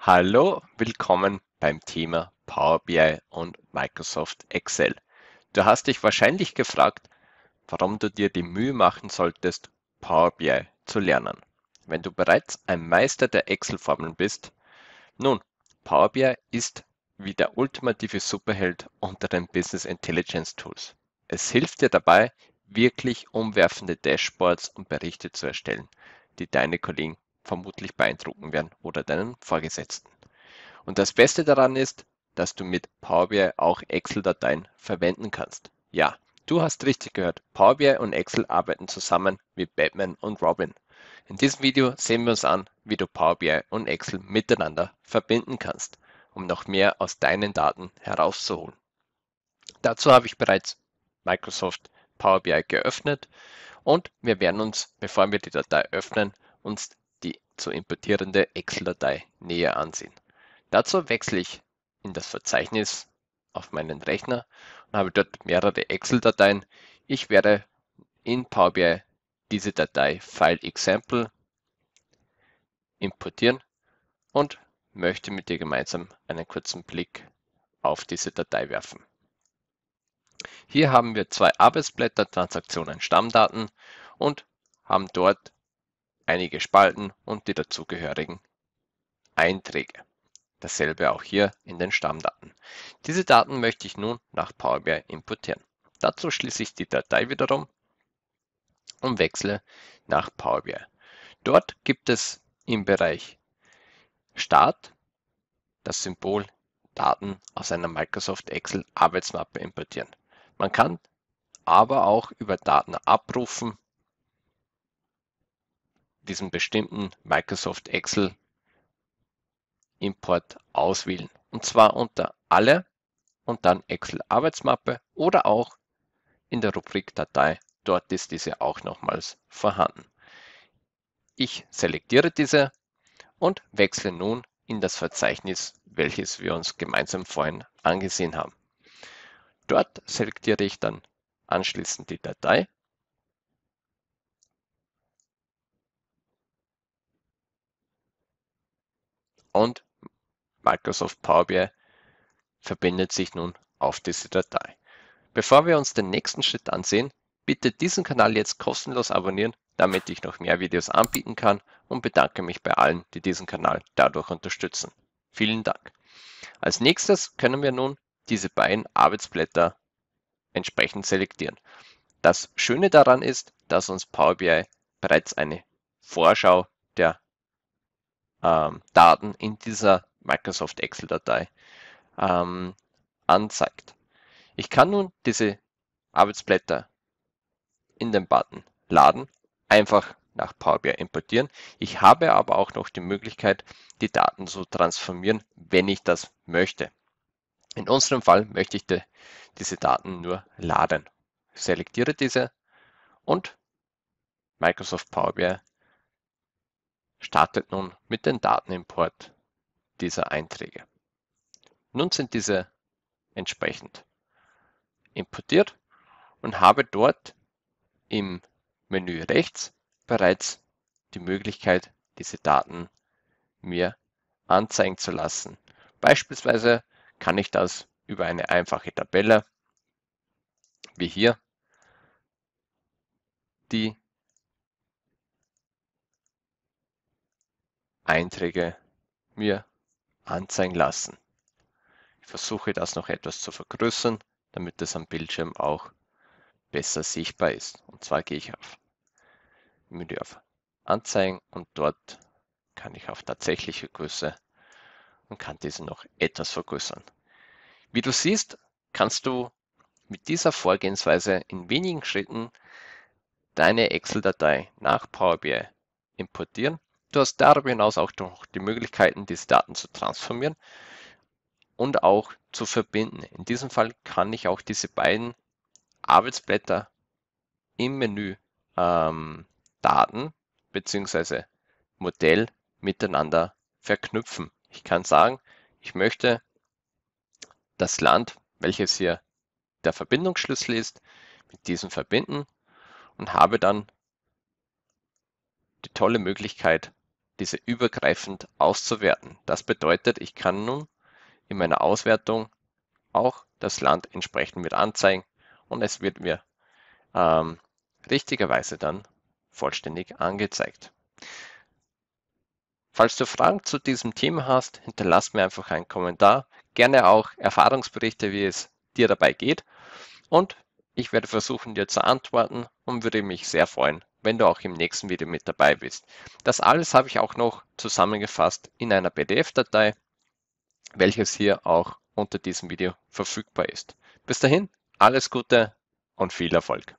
Hallo, willkommen beim Thema Power BI und Microsoft Excel. Du hast dich wahrscheinlich gefragt, warum du dir die Mühe machen solltest, Power BI zu lernen. Wenn du bereits ein Meister der Excel-Formeln bist, nun, Power BI ist wie der ultimative Superheld unter den Business Intelligence Tools. Es hilft dir dabei, wirklich umwerfende Dashboards und Berichte zu erstellen, die deine Kollegen vermutlich beeindrucken werden oder deinen Vorgesetzten. Und das Beste daran ist, dass du mit Power BI auch Excel-Dateien verwenden kannst. Ja, du hast richtig gehört, Power BI und Excel arbeiten zusammen wie Batman und Robin. In diesem Video sehen wir uns an, wie du Power BI und Excel miteinander verbinden kannst, um noch mehr aus deinen Daten herauszuholen. Dazu habe ich bereits Microsoft Power BI geöffnet und wir werden uns, bevor wir die Datei öffnen, uns zu importierende Excel-Datei näher ansehen. Dazu wechsle ich in das Verzeichnis auf meinen Rechner und habe dort mehrere Excel-Dateien. Ich werde in Power BI diese Datei File Example importieren und möchte mit dir gemeinsam einen kurzen Blick auf diese Datei werfen. Hier haben wir zwei Arbeitsblätter, Transaktionen, Stammdaten und haben dort einige Spalten und die dazugehörigen Einträge. Dasselbe auch hier in den Stammdaten. Diese Daten möchte ich nun nach Power BI importieren. Dazu schließe ich die Datei wiederum und wechsle nach Power BI. Dort gibt es im Bereich Start das Symbol Daten aus einer Microsoft Excel Arbeitsmappe importieren. Man kann aber auch über Daten abrufen diesen bestimmten Microsoft Excel Import auswählen. Und zwar unter Alle und dann Excel Arbeitsmappe oder auch in der Rubrik Datei. Dort ist diese auch nochmals vorhanden. Ich selektiere diese und wechsle nun in das Verzeichnis, welches wir uns gemeinsam vorhin angesehen haben. Dort selektiere ich dann anschließend die Datei und Microsoft Power BI verbindet sich nun auf diese Datei. Bevor wir uns den nächsten Schritt ansehen, bitte diesen Kanal jetzt kostenlos abonnieren, damit ich noch mehr Videos anbieten kann und bedanke mich bei allen, die diesen Kanal dadurch unterstützen. Vielen Dank. Als nächstes können wir nun diese beiden Arbeitsblätter entsprechend selektieren. Das Schöne daran ist, dass uns Power BI bereits eine Vorschau der ähm, Daten in dieser Microsoft Excel-Datei ähm, anzeigt. Ich kann nun diese Arbeitsblätter in den Button laden, einfach nach Power BI importieren. Ich habe aber auch noch die Möglichkeit, die Daten zu transformieren, wenn ich das möchte. In unserem Fall möchte ich die, diese Daten nur laden. selektiere diese und Microsoft Power BI Startet nun mit dem Datenimport dieser Einträge. Nun sind diese entsprechend importiert und habe dort im Menü rechts bereits die Möglichkeit, diese Daten mir anzeigen zu lassen. Beispielsweise kann ich das über eine einfache Tabelle, wie hier, die Einträge mir anzeigen lassen. Ich versuche das noch etwas zu vergrößern, damit das am Bildschirm auch besser sichtbar ist. Und zwar gehe ich auf Menü auf Anzeigen und dort kann ich auf tatsächliche Größe und kann diese noch etwas vergrößern. Wie du siehst, kannst du mit dieser Vorgehensweise in wenigen Schritten deine Excel-Datei nach Power BI importieren du hast darüber hinaus auch noch die Möglichkeiten, diese Daten zu transformieren und auch zu verbinden. In diesem Fall kann ich auch diese beiden Arbeitsblätter im Menü ähm, Daten bzw. Modell miteinander verknüpfen. Ich kann sagen, ich möchte das Land, welches hier der Verbindungsschlüssel ist, mit diesem verbinden und habe dann die tolle Möglichkeit, diese übergreifend auszuwerten. Das bedeutet, ich kann nun in meiner Auswertung auch das Land entsprechend mit anzeigen und es wird mir ähm, richtigerweise dann vollständig angezeigt. Falls du Fragen zu diesem Thema hast, hinterlass mir einfach einen Kommentar, gerne auch Erfahrungsberichte, wie es dir dabei geht und ich werde versuchen, dir zu antworten und würde mich sehr freuen, wenn du auch im nächsten Video mit dabei bist. Das alles habe ich auch noch zusammengefasst in einer PDF-Datei, welches hier auch unter diesem Video verfügbar ist. Bis dahin, alles Gute und viel Erfolg.